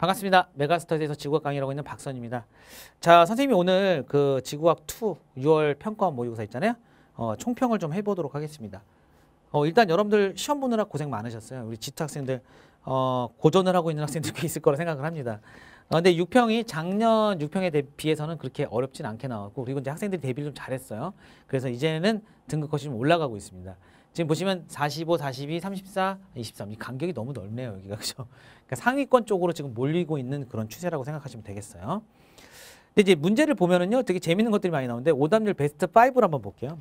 반갑습니다. 메가스터디에서 지구학 강의라고 있는 박선입니다. 자, 선생님이 오늘 그 지구학 2 6월 평가원 모의고사 있잖아요. 어, 총평을 좀 해보도록 하겠습니다. 어, 일단 여러분들 시험 보느라 고생 많으셨어요. 우리 지트 학생들 어, 고전을 하고 있는 학생들 꽤 있을 거라 생각을 합니다. 어, 근데 6평이 작년 6평에 비해서는 그렇게 어렵진 않게 나왔고 그리고 이제 학생들이 대비를 좀 잘했어요. 그래서 이제는 등급컷이 좀 올라가고 있습니다. 지금 보시면 45, 42, 34, 23. 이 간격이 너무 넓네요, 여기가. 그죠? 그러니까 상위권 쪽으로 지금 몰리고 있는 그런 추세라고 생각하시면 되겠어요. 근데 이제 문제를 보면은요, 되게 재밌는 것들이 많이 나오는데, 오답률 베스트 5를 한번 볼게요.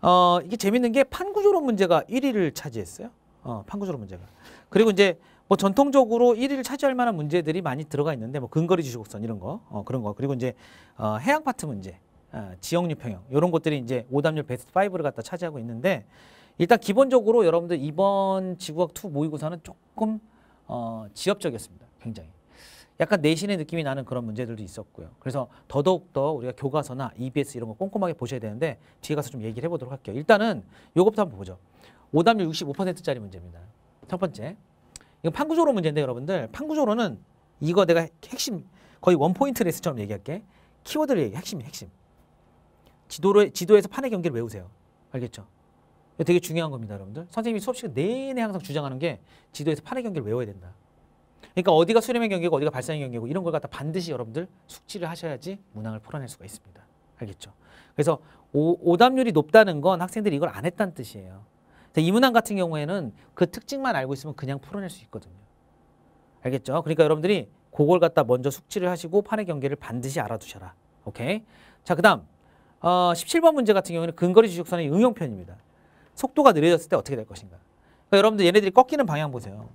어, 이게 재밌는 게 판구조론 문제가 1위를 차지했어요. 어, 판구조론 문제가. 그리고 이제 뭐 전통적으로 1위를 차지할 만한 문제들이 많이 들어가 있는데, 뭐 근거리 주시곡선 이런 거, 어, 그런 거. 그리고 이제, 어, 해양 파트 문제. 아, 지역 류평형 이런 것들이 이제 오답률 베스트 5를 갖다 차지하고 있는데 일단 기본적으로 여러분들 이번 지구학 2 모의고사는 조금 어, 지엽적이었습니다. 굉장히. 약간 내신의 느낌이 나는 그런 문제들도 있었고요. 그래서 더더욱더 우리가 교과서나 EBS 이런 거 꼼꼼하게 보셔야 되는데 뒤에 가서 좀 얘기를 해보도록 할게요. 일단은 요것부터 한번 보죠. 오답률 65%짜리 문제입니다. 첫 번째. 이거 판구조로 문제인데 여러분들 판구조로는 이거 내가 핵심 거의 원포인트 레슨처럼 얘기할게. 키워드를 얘기해. 핵심이 핵심. 핵심. 지도로, 지도에서 판의 경계를 외우세요. 알겠죠? 되게 중요한 겁니다, 여러분들. 선생님이 수업 시간 내내 항상 주장하는 게 지도에서 판의 경계를 외워야 된다. 그러니까 어디가 수렴의 경계고 어디가 발산의 경계고 이런 걸 갖다 반드시 여러분들 숙지를 하셔야지 문항을 풀어낼 수가 있습니다. 알겠죠? 그래서 오, 답률이 높다는 건 학생들이 이걸 안 했다는 뜻이에요. 이 문항 같은 경우에는 그 특징만 알고 있으면 그냥 풀어낼 수 있거든요. 알겠죠? 그러니까 여러분들이 그걸 갖다 먼저 숙지를 하시고 판의 경계를 반드시 알아두셔라. 오케이? 자, 그 다음 어, 17번 문제 같은 경우는 에 근거리 주식선의 응용편입니다. 속도가 느려졌을 때 어떻게 될 것인가. 그러니까 여러분들 얘네들이 꺾이는 방향 보세요.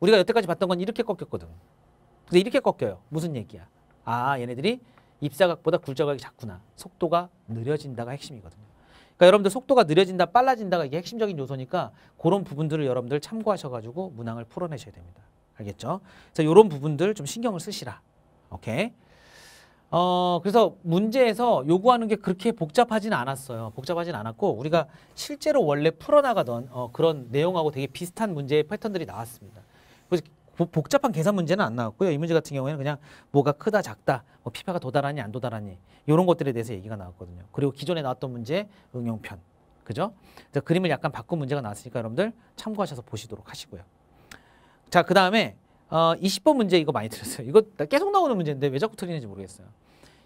우리가 여태까지 봤던 건 이렇게 꺾였거든. 근데 이렇게 꺾여요. 무슨 얘기야? 아 얘네들이 입사각보다 굴절각이 작구나. 속도가 느려진다가 핵심이거든요. 그러니까 여러분들 속도가 느려진다, 빨라진다가 이게 핵심적인 요소니까 그런 부분들을 여러분들 참고하셔가지고 문항을 풀어내셔야 됩니다. 알겠죠? 그래서 이런 부분들 좀 신경을 쓰시라. 오케이? 어, 그래서 문제에서 요구하는 게 그렇게 복잡하진 않았어요. 복잡하진 않았고 우리가 실제로 원래 풀어나가던 어, 그런 내용하고 되게 비슷한 문제의 패턴들이 나왔습니다. 그래서 복잡한 계산 문제는 안 나왔고요. 이 문제 같은 경우에는 그냥 뭐가 크다 작다, 뭐 피파가 도달하니 안 도달하니 이런 것들에 대해서 얘기가 나왔거든요. 그리고 기존에 나왔던 문제 응용편, 그죠? 그래서 그림을 약간 바꾼 문제가 나왔으니까 여러분들 참고하셔서 보시도록 하시고요. 자, 그 다음에 어, 20번 문제 이거 많이 들었어요. 이거 계속 나오는 문제인데 왜 자꾸 틀리는지 모르겠어요.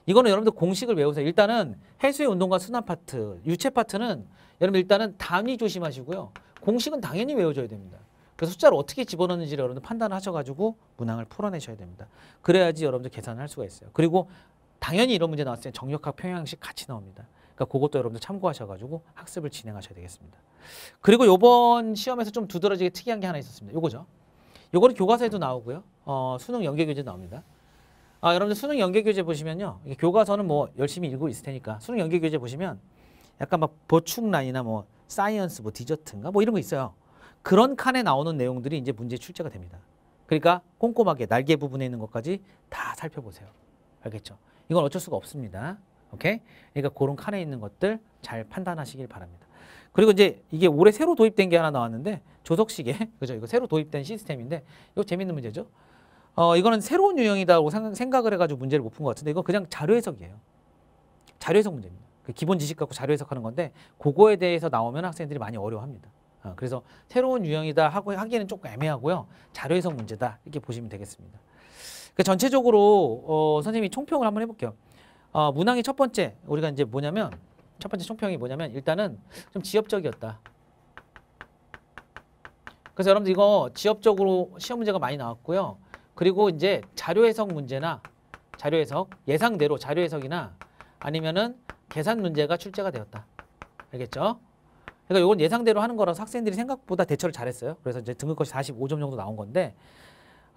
이거는 여러분들 공식을 외우세요. 일단은 해수의 운동과 순환 파트, 유체 파트는 여러분 들 일단은 단위 조심하시고요. 공식은 당연히 외워줘야 됩니다. 그래서 숫자를 어떻게 집어넣는지를 여러분들 판단하셔가지고 문항을 풀어내셔야 됩니다. 그래야지 여러분들 계산을 할 수가 있어요. 그리고 당연히 이런 문제 나왔을 때정력학평양식 같이 나옵니다. 그러니까 그것도 여러분들 참고하셔가지고 학습을 진행하셔야 되겠습니다. 그리고 이번 시험에서 좀 두드러지게 특이한 게 하나 있었습니다. 요거죠. 요거는 교과서에도 나오고요. 어, 수능 연계 교재 나옵니다. 아, 여러분들 수능 연계 교재 보시면요. 교과서는 뭐 열심히 읽고 있을 테니까 수능 연계 교재 보시면 약간 막보충라인이나뭐 사이언스 뭐 디저트인가 뭐 이런 거 있어요. 그런 칸에 나오는 내용들이 이제 문제 출제가 됩니다. 그러니까 꼼꼼하게 날개 부분에 있는 것까지 다 살펴보세요. 알겠죠? 이건 어쩔 수가 없습니다. 오케이? 그러니까 그런 칸에 있는 것들 잘 판단하시길 바랍니다. 그리고 이제 이게 올해 새로 도입된 게 하나 나왔는데 조석시계 그죠 이거 새로 도입된 시스템인데 이거 재밌는 문제죠. 어 이거는 새로운 유형이다고 생각, 을 해가지고 문제를 못 푼 것 같은데 이거 그냥 자료 해석이에요. 자료 해석 문제입니다. 그 기본 지식 갖고 자료 해석하는 건데 그거에 대해서 나오면 학생들이 많이 어려워합니다. 어, 그래서 새로운 유형이다 하고 하기에는 조금 애매하고요. 자료 해석 문제다 이렇게 보시면 되겠습니다. 그 전체적으로 어, 선생님이 총평을 한번 해볼게요. 어, 문항의 첫 번째 우리가 이제 뭐냐면 첫 번째 총평이 뭐냐면 일단은 좀 지엽적이었다. 그래서 여러분들 이거 지엽적으로 시험 문제가 많이 나왔고요. 그리고 이제 자료 해석 문제나 자료 해석 예상대로 자료 해석이나 아니면은 계산 문제가 출제가 되었다. 알겠죠? 그러니까 이건 예상대로 하는 거라서 학생들이 생각보다 대처를 잘했어요. 그래서 이제 등급컷이 45점 정도 나온 건데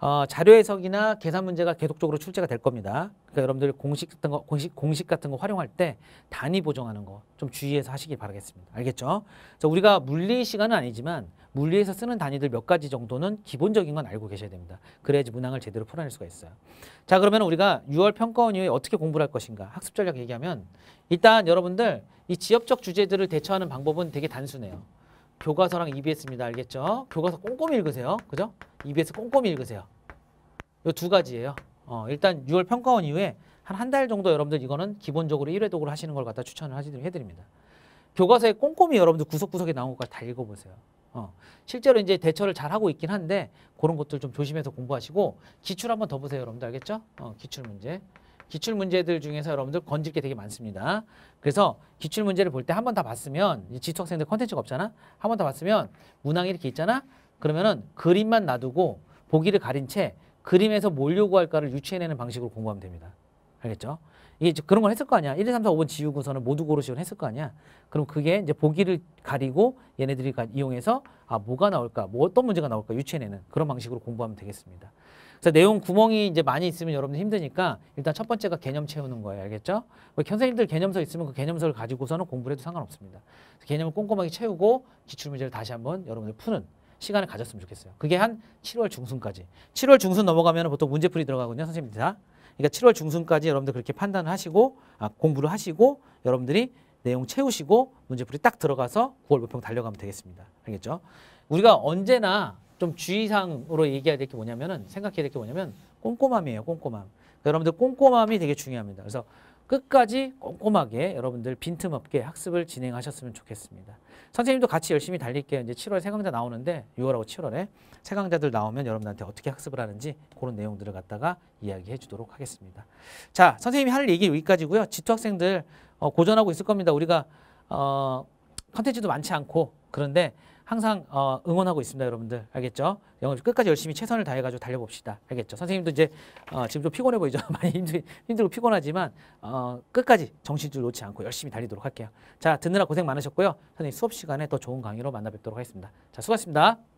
어, 자료 해석이나 계산 문제가 계속적으로 출제가 될 겁니다. 그러니까 여러분들 공식 같은 거, 공식, 공식 같은 거 활용할 때 단위 보정하는 거 좀 주의해서 하시길 바라겠습니다. 알겠죠? 자, 우리가 물리 시간은 아니지만 물리에서 쓰는 단위들 몇 가지 정도는 기본적인 건 알고 계셔야 됩니다. 그래야지 문항을 제대로 풀어낼 수가 있어요. 자, 그러면 우리가 6월 평가원 이후에 어떻게 공부를 할 것인가? 학습 전략 얘기하면 일단 여러분들 이 지역적 주제들을 대처하는 방법은 되게 단순해요. 교과서랑 EBS입니다. 알겠죠? 교과서 꼼꼼히 읽으세요. 그죠? EBS 꼼꼼히 읽으세요. 이두 가지예요. 어, 일단 6월 평가원 이후에 한 한 달 정도 여러분들 이거는 기본적으로 1회 독으로 하시는 걸 갖다 추천을 해드립니다. 교과서에 꼼꼼히 여러분들 구석구석에 나온 것까지 다 읽어보세요. 어, 실제로 이제 대처를 잘하고 있긴 한데 그런 것들 좀 조심해서 공부하시고 기출 한번 더 보세요. 여러분들 알겠죠? 어, 기출 문제. 기출 문제들 중에서 여러분들 건질 게 되게 많습니다. 그래서 기출 문제를 볼 때 한 번 다 봤으면 지투 학생들 컨텐츠가 없잖아. 한 번 다 봤으면 문항이 이렇게 있잖아. 그러면은 그림만 놔두고 보기를 가린 채 그림에서 뭘 요구할까를 유추해내는 방식으로 공부하면 됩니다. 알겠죠? 이게 그런 걸 했을 거 아니야. 1, 2, 3, 4, 5번 지우고서는 모두 고르시를 했을 거 아니야. 그럼 그게 이제 보기를 가리고 얘네들이 이용해서 아 뭐가 나올까, 뭐 어떤 문제가 나올까 유추해내는 그런 방식으로 공부하면 되겠습니다. 그래서 내용 구멍이 이제 많이 있으면 여러분들 힘드니까 일단 첫 번째가 개념 채우는 거예요. 알겠죠? 뭐 선생님들 개념서 있으면 그 개념서를 가지고서는 공부를 해도 상관없습니다. 개념을 꼼꼼하게 채우고 기출문제를 다시 한번 여러분들 푸는 시간을 가졌으면 좋겠어요. 그게 한 7월 중순까지. 7월 중순 넘어가면 보통 문제풀이 들어가거든요. 선생님들 다. 그러니까 7월 중순까지 여러분들 그렇게 판단을 하시고 아, 공부를 하시고 여러분들이 내용 채우시고 문제풀이 딱 들어가서 9월 모평 달려가면 되겠습니다. 알겠죠? 우리가 언제나 좀 주의사항으로 얘기해야 될 게 뭐냐면은 생각해야 될 게 뭐냐면 꼼꼼함이에요. 꼼꼼함. 그러니까 여러분들 꼼꼼함이 되게 중요합니다. 그래서 끝까지 꼼꼼하게 여러분들 빈틈없게 학습을 진행하셨으면 좋겠습니다. 선생님도 같이 열심히 달릴게요. 이제 7월 새 강좌 나오는데 6월하고 7월에 새 강좌들 나오면 여러분한테 어떻게 학습을 하는지 그런 내용들을 갖다가 이야기해 주도록 하겠습니다. 자, 선생님이 할 얘기 여기까지고요. 지투 학생들 어, 고전하고 있을 겁니다. 우리가 어, 컨텐츠도 많지 않고 그런데 항상 어, 응원하고 있습니다, 여러분들. 알겠죠? 영어 끝까지 열심히 최선을 다해가지고 달려봅시다. 알겠죠? 선생님도 이제 어, 지금 좀 피곤해 보이죠? 많이 힘들, 힘들고 피곤하지만 어, 끝까지 정신줄 놓지 않고 열심히 달리도록 할게요. 자, 듣느라 고생 많으셨고요. 선생님 수업 시간에 더 좋은 강의로 만나 뵙도록 하겠습니다. 자, 수고하셨습니다.